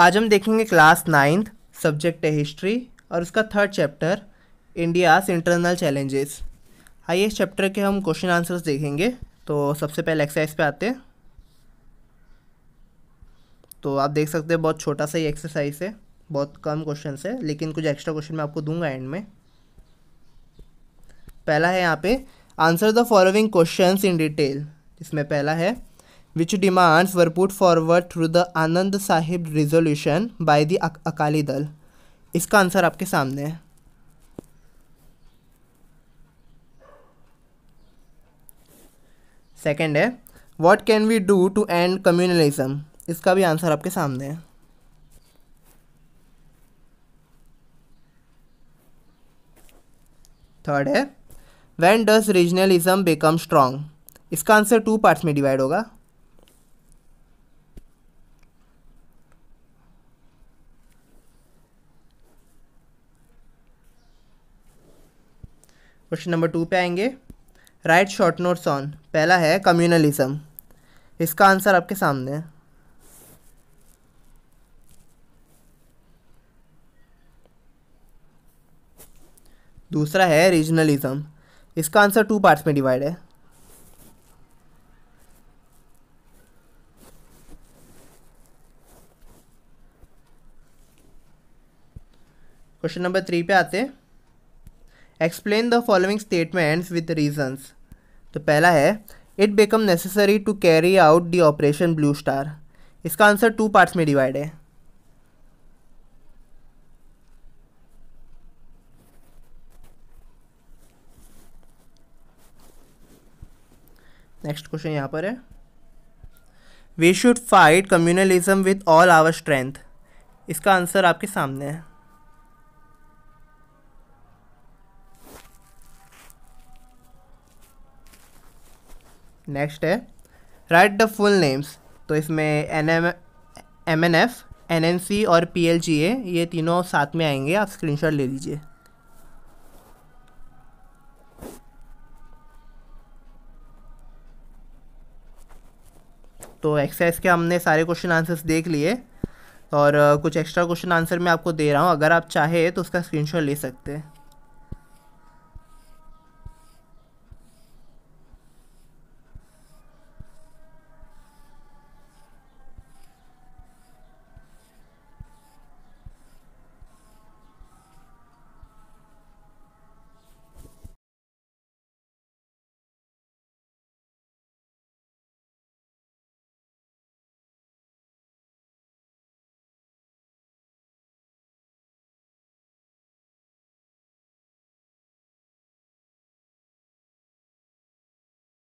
आज हम देखेंगे क्लास नाइन्थ सब्जेक्ट है हिस्ट्री और उसका third chapter India's internal challenges आइए इस चैप्टर के हम क्वेश्चन आंसर्स देखेंगे तो सबसे पहले एक्सरसाइज पे आते हैं तो आप देख सकते हैं बहुत छोटा सा ये एक्सरसाइज है बहुत कम क्वेश्चन है लेकिन कुछ एक्स्ट्रा क्वेश्चन मैं आपको दूंगा एंड में पहला है यहाँ पे answer the following question in detail इसमें पहला है which demands were put forward through the Anand Sahib resolution by the Akali दल इसका आंसर आपके सामने है सेकेंड है what can we do to end communalism इसका भी आंसर आपके सामने है थर्ड है when does regionalism become strong इसका आंसर टू पार्ट्स में डिवाइड होगा क्वेश्चन नंबर टू पे आएंगे राइट शॉर्ट नोट्स ऑन पहला है कम्युनलिज्म इसका आंसर आपके सामने है दूसरा है रीजनलिज्म इसका आंसर टू पार्ट्स में डिवाइड है क्वेश्चन नंबर थ्री पे आते हैं explain the following statements with reasons तो पहला है it become necessary to carry out the operation Blue Star इसका आंसर टू पार्ट्स में डिवाइड है नेक्स्ट क्वेश्चन यहाँ पर है we should fight communalism with all our strength इसका आंसर आपके सामने है नेक्स्ट है राइट द फुल नेम्स तो इसमें N M M N F N N C और पी एल जी ए ये तीनों साथ में आएंगे आप स्क्रीन शॉट ले लीजिए तो एक्सरसाइज के हमने सारे क्वेश्चन आंसर्स देख लिए और कुछ एक्स्ट्रा क्वेश्चन आंसर मैं आपको दे रहा हूँ अगर आप चाहे तो उसका स्क्रीनशॉट ले सकते हैं